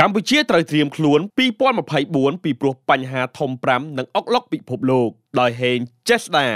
កម្ពុជាត្រូវត្រៀមខ្លួន2024ពីព្រោះបញ្ហាធំ5និងអុកឡុកពិភពលោក ដោយហេងចេស្តា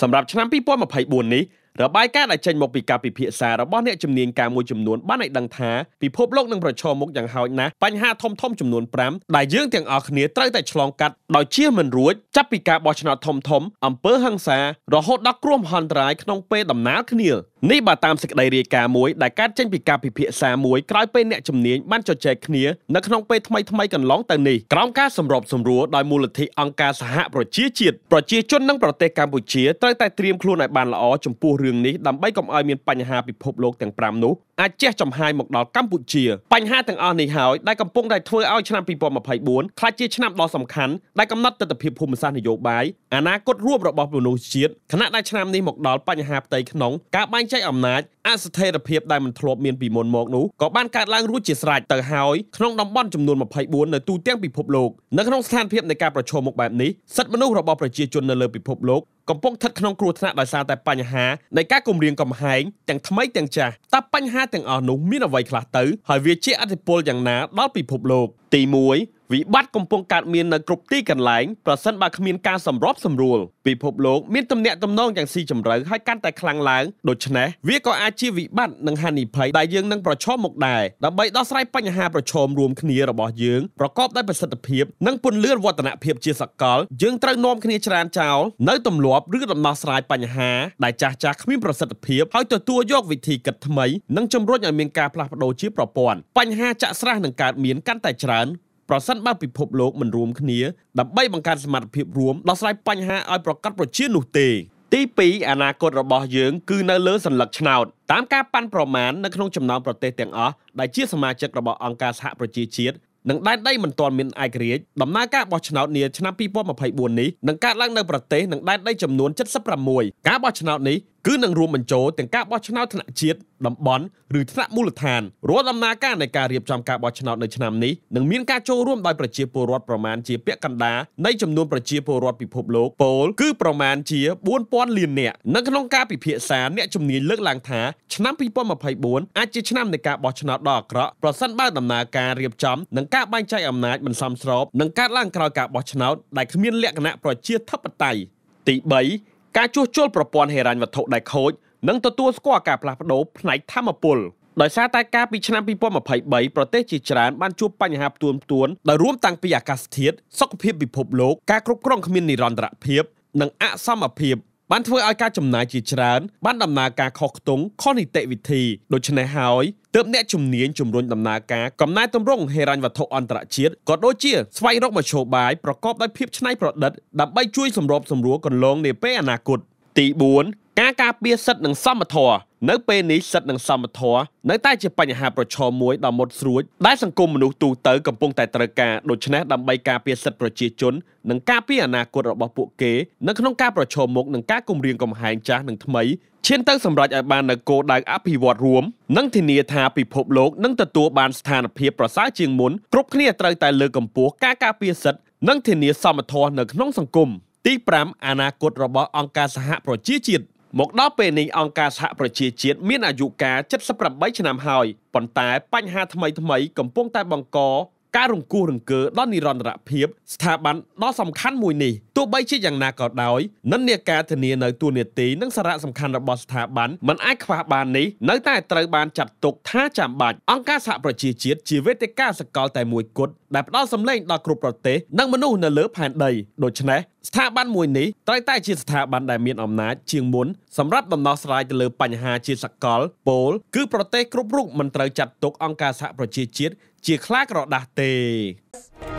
សម្រាប់ឆ្នាំ2024នេះរបាយការណ៍ដែលចេញមកពីការពិភាក្សារបស់អ្នកជំនាញការមួយចំនួនបានឲ្យដឹងថាពិភពលោកនឹងប្រឈមមុខយ៉ាងហោចណាស់បញ្ហាធំធំចំនួន5ដែលយើងទាំងអស់គ្នាត្រូវតែឆ្លងកាត់ដោយជៀសមិនរួចចាប់ពីការបោះឆ្នោតធំធំអំពើហិង្សារហូតដល់គ្រោះមហន្តរាយក្នុងពេលដំណើរគ្នានេះបើតាមសេចក្តីរាយការណ៍មួយដែលកើតចេញពីការពិភាក្សាមួយក្រោយពេលអ្នកជំនាញបានជជែកគ្នានៅក្នុងពេលថ្មីថ្មីកន្លងទៅនេះក្រោមការសម្របសម្រួលដោយមូលនិធិអង្គការសហប្រជាជាតិប្រជាជននិងប្រទេសកម្ពុជាត្រូវតែត្រៀមខ្លួនឲ្យបានល្អចំពោះរឿងនេះដើម្បីកុំឲ្យមានបញ្ហាពិភពលោកទាំង5នោះអាចជះចំហាយមកដល់កម្ពុជាបញ្ហាទាំងអស់នេះហើយដែលកំពុងតែធ្វើឲ្យឆ្នាំ2024ក្លាយជាឆ្នាំដ៏សំខាន់ដែលកំណត់ទិដ្ឋភាពភូមិសាស្ត្រនយោបាយអនាគតរួមរបស់មនុស្សជាតិខណៈដែលឆ្នាំនេះមកដល់បញ្ហាផ្ទៃក្នុងការបែងចែកใช่อำนาจអស្ថិរភាពដែលមិនធ្លាប់មានពីមុនមកនោះក៏បានកើតឡើងរួចជាស្រេចទៅហើយក្នុងតំបន់ចំនួន24នៅទូទាំងពិភពលោកនៅក្នុងស្ថានភាពនៃការប្រឈមមុខបែបនេះសិទ្ធិមនុស្សរបស់ប្រជាជននៅលើពិភពលោកកំពុងស្ថិតក្នុងគ្រោះថ្នាក់ដោយសារតែបញ្ហានៃការគំរាមកំហែងទាំងថ្មីទាំងចាស់តើបញ្ហាទាំងអស់នោះមានអ្វីខ្លះទៅហើយវាជាអធិពលយ៉ាងណាដល់ពិភពលោកទី1វិបត្តិកំពុងកើតមាននៅគ្រប់ទីកន្លែងប្រសិនបើគ្មានការសម្របសម្រួលពិភពលោកមានទំនាក់ទំនងយ៉ាងស៊ីជម្រៅហើយកាន់តែខ្លាំងឡើងដូច្នេះវាក៏អាចជាវិបត្តិនិងហានិភ័យដែលយើងនឹងប្រឈមមុខដែរដើម្បីដោះស្រាយបញ្ហាប្រឈមរួមគ្នារបស់យើងប្រកបដោយប្រសិទ្ធភាពនិងពន្លឿនវឌ្ឍនភាពជាសកលយើងត្រូវនាំគ្នាច្រានចោលនៅទម្លាប់ឬដំណោះស្រាយបញ្ហាដែលចាស់ចាស់គ្មានប្រសិទ្ធភាពហើយទទួលយកវិធីគិតថ្មីនិងជំរុញឲ្យមានការផ្លាស់ប្ដូរជាប្រព័ន្ធបញ្ហាចាក់ស្រះនឹងកើតមានកាន់តែច្រើនប្រសិនបើពិភពលោកមិនរួមគ្នាដើម្បីបង្កើនសមត្ថភាពរួមដោះស្រាយបញ្ហាឲ្យប្រកបប្រជានោះទេទី2អនាគតរបស់យើងគឺនៅលើសัญลักษณ์ឆ្នោតតាមការប៉ាន់ប្រមាណនៅក្នុងចំណោមប្រទេសទាំងអស់ដែលជាសមាជិករបស់អង្គការសហប្រជាជាតិនិងដែនដីមិនទាន់មានឯករាជ្យដំណើរការបោះឆ្នោតនាឆ្នាំ2024នេះនឹងកើតឡើងនៅប្រទេសនិងដែនដីចំនួន76ការបោះឆ្នោតនេះគឺនឹងរួមបញ្ចូលទាំងការបោះឆ្នោតថ្នាក់ជាតិតំបន់ឬថ្នាក់មូលដ្ឋានរាល់ដំណើរការនៃការរៀបចំការបោះឆ្នោតនៅឆ្នាំនេះនឹងមានការចូលរួមដោយប្រជាពលរដ្ឋប្រមាណជាពាក់កណ្ដាលនៃចំនួនប្រជាពលរដ្ឋពិភពលោកពលគឺប្រមាណជា4000លាននាក់នៅក្នុងការពិភាក្សាអ្នកជំនាញលើកឡើងថាឆ្នាំ2024អាចជាឆ្នាំនៃការបោះឆ្នោតដ៏អាក្រក់ប្រសិនបើដំណើរការរៀបចំនិងការបែងចែកអំណាចមិនសមស្របនឹងកើតឡើងក្រោយការបោះឆ្នោតដែលគ្មានលក្ខណៈប្រជាធិបតេយ្យទី3ការជួសជុលប្រព័ន្ធហិរញ្ញវត្ថុដែលខូចនិងទទួលស្គាល់ការផ្លាស់ប្ដូរផ្នែកធម្មពលដោយសារតែការពីឆ្នាំ2023ប្រទេសជាច្រើនបានជួបបញ្ហាផ្ទួនផ្ទួនដែលរួមតាំងពីអាកាសធាតុសុខភាពពិភពលោកការគ្រប់គ្រងគ្មាននិរន្តរភាពនិងអសមភាពបានធ្វើឲ្យការចំណាយជាច្រើនបានដំណើរការខុសខ្ទង់ខុសនីតិវិធីដូច្នេះហើយទើបអ្នកជំនាញជំរុញដំណើរការកំណែទម្រង់ហេរញ្ញវត្ថុអន្តរជាតិក៏ដូចជាស្វែងរកមធ្យោបាយប្រកបដោយភាពច្នៃប្រឌិតដើម្បីជួយសម្របសម្រួលកន្លងនាពេលអនាគតទី4ការការពារសិទ្ធិនិងសមធម៌នៅពេលនេះសិទ្ធិនិងសមធម៌នៅតែជាបញ្ហាប្រឈមមួយដ៏មុតស្រួចដែលសង្គមមនុស្សទូទៅកំពុងតែត្រូវការដូច្នេះដើម្បីការពារសិទ្ធិប្រជាជននិងការពារអនាគតរបស់ពួកគេនៅក្នុងការប្រឈមមុខនឹងការគំរាមកំហែងចាស់និងថ្មីឈានទៅសម្រេចឲ្យបាននូវគោលដៅអភិវឌ្ឍរួមនិងធានាថាពិភពលោកនឹងទទួលបានស្ថានភាពប្រសើរជាងមុនគ្រប់គ្នាត្រូវតែលើកកម្ពស់ការការពារសិទ្ធិនិងធានាសមធម៌នៅក្នុងសង្គមទី5អនាគតរបស់អង្គការសហប្រជាជាតិមកដល់ពេលនេះអង្គការសហប្រជាជាតិមានអាយុកាល78ឆ្នាំហើយប៉ុន្តែបញ្ហាថ្មីថ្មីកំពុងតែបង្កការរង្គោះរង្គើដល់និរន្តរភាពស្ថាប័នដ៏សំខាន់មួយនេះទោះបីជាយ៉ាងណាក៏ដោយនិន្នាការធានានៅទូនីតិនិងសារៈសំខាន់របស់ស្ថាប័នមិនអាចខ្វះបាននេះនៅតែត្រូវបានចាត់ទុកថាចាំបាច់អង្គការសហប្រជាជាតិជាវេទិកាសកលតែមួយគត់ដែលផ្ដល់សម្លេងដល់គ្រប់ប្រទេសនិងមនុស្សនៅលើផែនដីដូច្នេះស្ថាប័នមួយនេះត្រូវតែជាស្ថាប័នដែលមានអំណាចជាងមុនសម្រាប់ដំណោះស្រាយទៅលើបញ្ហាជាសកលពោលគឺប្រទេសគ្រប់រូបមិនត្រូវចាត់ទុកអង្គការសហប្រជាជាតិជាខ្លាក្រដាស់ទេ